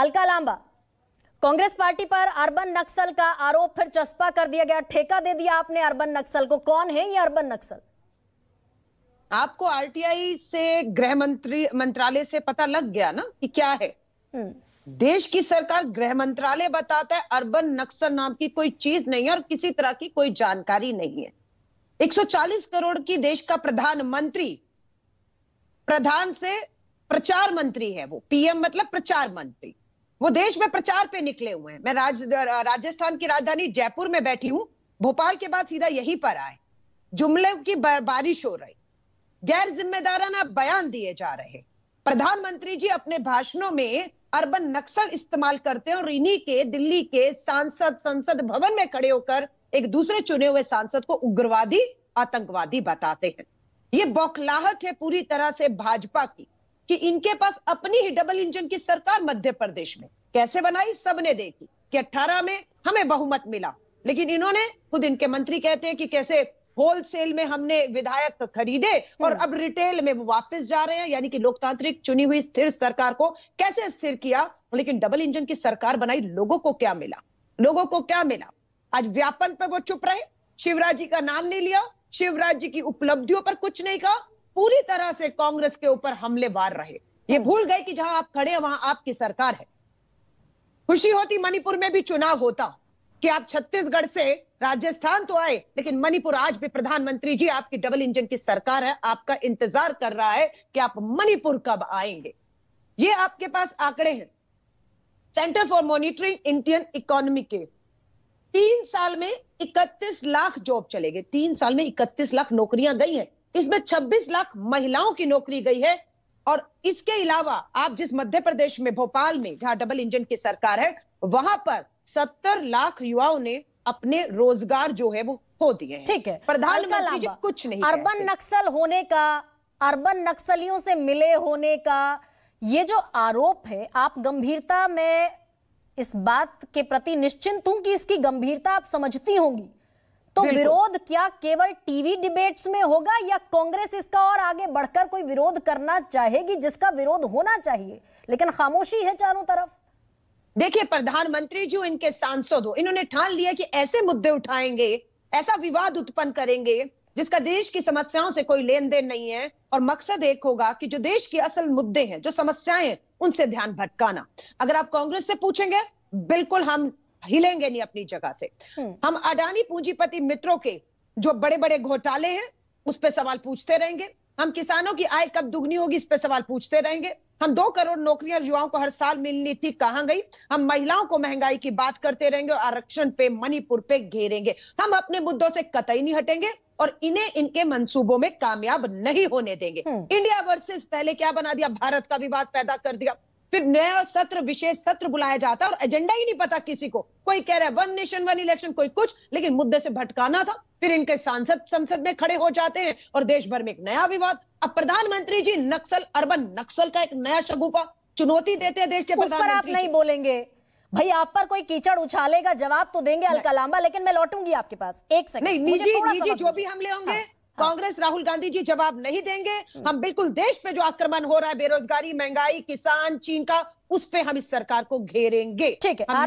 Alka Lamba Congress party पर urban Naxal का आरोप फिर चस्पा कर दिया गया ठेका दे दिया आपने अर्बन नक्सल को कौन है ये अर्बन नक्सल आपको आरटीआई से गृह मंत्री मंत्रालय से पता लग गया ना कि क्या है हम्म। देश की सरकार गृह मंत्रालय बताता है अर्बन नक्सल नाम की कोई चीज नहीं है और किसी तरह की कोई जानकारी नहीं है 140 करोड़ की देश का प्रधानमंत्री प्रधान से प्रचार मंत्री है वो पीएम मतलब प्रचार मंत्री वो देश में प्रचार पे निकले हुए हैं मैं राज राजस्थान की राजधानी जयपुर में बैठी हूँ भोपाल के बाद सीधा यहीं पर आए जुमले की बारिश हो रही गैर जिम्मेदाराना बयान दिए जा रहे प्रधानमंत्री जी अपने भाषणों में अर्बन नक्सल इस्तेमाल करते हैं और इन्हीं के दिल्ली के सांसद संसद भवन में खड़े होकर एक दूसरे चुने हुए सांसद को उग्रवादी आतंकवादी बताते हैं ये बौखलाहट है पूरी तरह से भाजपा की कि इनके पास अपनी ही डबल इंजन की सरकार मध्य प्रदेश में कैसे बनाई सबने देखी कि 18 में हमें बहुमत मिला लेकिन इन्होंने खुद इनके मंत्री कहते हैं कि कैसे होलसेल में हमने विधायक खरीदे और हम्म। अब रिटेल में वो वापस जा रहे हैं यानी कि लोकतांत्रिक चुनी हुई स्थिर सरकार को कैसे स्थिर किया लेकिन डबल इंजन की सरकार बनाई लोगों को क्या मिला लोगों को क्या मिला आज व्यापन पर वो चुप रहे शिवराज जी का नाम नहीं लिया शिवराज जी की उपलब्धियों पर कुछ नहीं कहा पूरी तरह से कांग्रेस के ऊपर हमले वार रहे ये हम्म। भूल गए कि जहां आप खड़े हैं वहां आपकी सरकार है खुशी होती मणिपुर में भी चुनाव होता कि आप छत्तीसगढ़ से राजस्थान तो आए लेकिन मणिपुर आज भी प्रधानमंत्री जी आपकी डबल इंजन की सरकार है आपका इंतजार कर रहा है कि आप मणिपुर कब आएंगे ये आपके पास आंकड़े हैं centre for monitoring Indian economy के तीन साल में 31 लाख जॉब चले गए तीन साल में 31 लाख नौकरियां गई हैं इसमें 26 लाख महिलाओं की नौकरी गई है और इसके अलावा आप जिस मध्य प्रदेश में भोपाल में जहां डबल इंजन की सरकार है वहां पर सत्तर लाख युवाओं ने अपने रोजगार जो है वो हो दिए ठीक है प्रधानमंत्री जी कुछ नहीं अर्बन नक्सल होने का अर्बन नक्सलियों से मिले होने का ये जो आरोप है आप गंभीरता में इस बात के प्रति निश्चिंत हूं कि इसकी गंभीरता आप समझती होंगी तो विरोध क्या केवल टीवी डिबेट्स में होगा या कांग्रेस इसका और आगे बढ़कर कोई विरोध करना चाहेगी जिसका विरोध होना चाहिए लेकिन खामोशी है चारों तरफ देखिए प्रधानमंत्री जो इनके सांसद हो इन्होंने ठान लिया कि ऐसे मुद्दे उठाएंगे ऐसा विवाद उत्पन्न करेंगे जिसका देश की समस्याओं से कोई लेन देन नहीं है और मकसद एक होगा कि जो देश के असल मुद्दे हैं जो समस्याएं हैं उनसे ध्यान भटकाना अगर आप कांग्रेस से पूछेंगे बिल्कुल हम हिलेंगे नहीं अपनी जगह से हम्म। हम अडानी पूंजीपति मित्रों के जो बड़े बड़े घोटाले हैं उस पर सवाल पूछते रहेंगे हम किसानों की आय कब दुगनी होगी इस पर सवाल पूछते रहेंगे हम दो करोड़ नौकरियां युवाओं को हर साल मिलनी थी कहां गई हम महिलाओं को महंगाई की बात करते रहेंगे और आरक्षण पे मणिपुर पे घेरेंगे हम अपने मुद्दों से कतई नहीं हटेंगे और इन्हें इनके मंसूबों में कामयाब नहीं होने देंगे हम्म। इंडिया वर्सेस पहले क्या बना दिया भारत का विवाद पैदा कर दिया फिर नया सत्र विशेष सत्र बुलाया जाता है और एजेंडा ही नहीं पता किसी को कोई कह रहा है वन नेशन वन इलेक्शन कोई कुछ लेकिन मुद्दे से भटकाना था फिर इनके सांसद संसद में खड़े हो जाते हैं और देश भर में एक नया विवाद अब प्रधानमंत्री जी नक्सल अर्बन नक्सल का एक नया शगुफा चुनौती देते हैं देश के प्रधानमंत्री आप नहीं बोलेंगे भाई आप पर कोई कीचड़ उछालेगा जवाब तो देंगे अलका लेकिन मैं लौटूंगी आपके पास एक सेकंड नहीं निजी निजी जो भी हमले होंगे हाँ। हाँ। कांग्रेस राहुल गांधी जी जवाब नहीं देंगे हम्म। हम बिल्कुल देश पे जो आक्रमण हो रहा है बेरोजगारी महंगाई किसान चीन का उस पे हम इस सरकार को घेरेंगे ठीक है